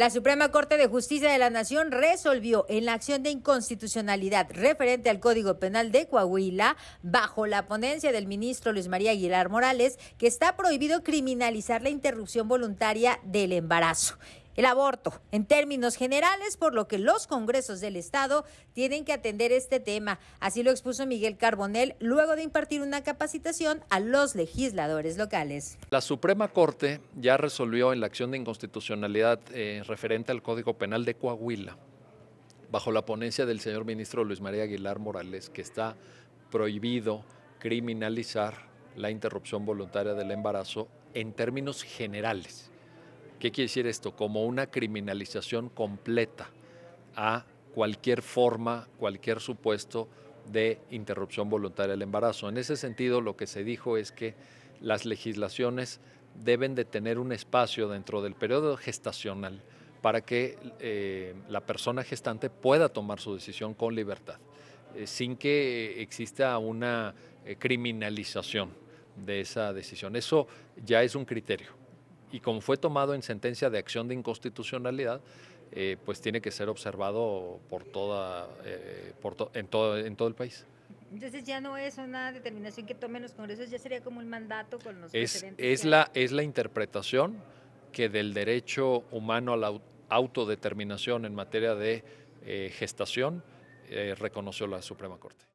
La Suprema Corte de Justicia de la Nación resolvió en la acción de inconstitucionalidad referente al Código Penal de Coahuila, bajo la ponencia del ministro Luis María Aguilar Morales, que está prohibido criminalizar la interrupción voluntaria del embarazo el aborto en términos generales, por lo que los congresos del Estado tienen que atender este tema. Así lo expuso Miguel Carbonel luego de impartir una capacitación a los legisladores locales. La Suprema Corte ya resolvió en la acción de inconstitucionalidad eh, referente al Código Penal de Coahuila, bajo la ponencia del señor ministro Luis María Aguilar Morales, que está prohibido criminalizar la interrupción voluntaria del embarazo en términos generales ¿Qué quiere decir esto? Como una criminalización completa a cualquier forma, cualquier supuesto de interrupción voluntaria del embarazo. En ese sentido, lo que se dijo es que las legislaciones deben de tener un espacio dentro del periodo gestacional para que eh, la persona gestante pueda tomar su decisión con libertad, eh, sin que exista una eh, criminalización de esa decisión. Eso ya es un criterio y como fue tomado en sentencia de acción de inconstitucionalidad, eh, pues tiene que ser observado por toda, eh, por en, todo, en todo el país. Entonces ya no es una determinación que tomen los congresos, ya sería como un mandato con los es, Es la, es la interpretación que del derecho humano a la autodeterminación en materia de eh, gestación reconoció la Suprema Corte.